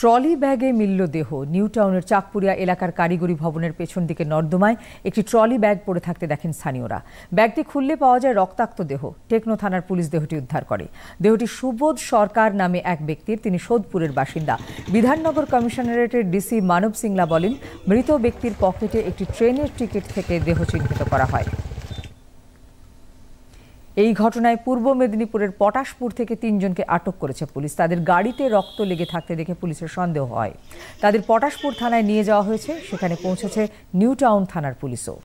trolley ব্যাগে মিলল দেহ নিউ টাউনের চাকপুরিয়া এলাকার কারিগরি ভবনের পেছন দিকে নর্দমায় একটি ট্রলি ব্যাগ পড়ে থাকতে দেখেন স্থানীয়রা ব্যাগটি খুললে পাওয়া যায় রক্তাক্ত দেহ টেকনো থানার পুলিশ দেহটি উদ্ধার করে দেহটি সুবোধ সরকার নামে এক ব্যক্তির তিনি সোদপুরের বাসিন্দা বিধাননগর কমিশনারেটের ডিসি মানব সিংলা বলেন মৃত ব্যক্তির পকেটে একটি ট্রেনের টিকিট থেকে দেহ চিহ্নিত করা হয় এই ঘটনায় পূর্ব মেদিনীপুরের পটাশপুর থেকে তিনজনকে আটক করেছে পুলিশ তাদের গাড়িতে রক্ত লেগে থাকতে দেখে পুলিশের সন্দেহ হয় তাদের পটাশপুর থানায় নিয়ে যাওয়া হয়েছে সেখানে পৌঁছেছে নিউ টাউন থানার পুলিশও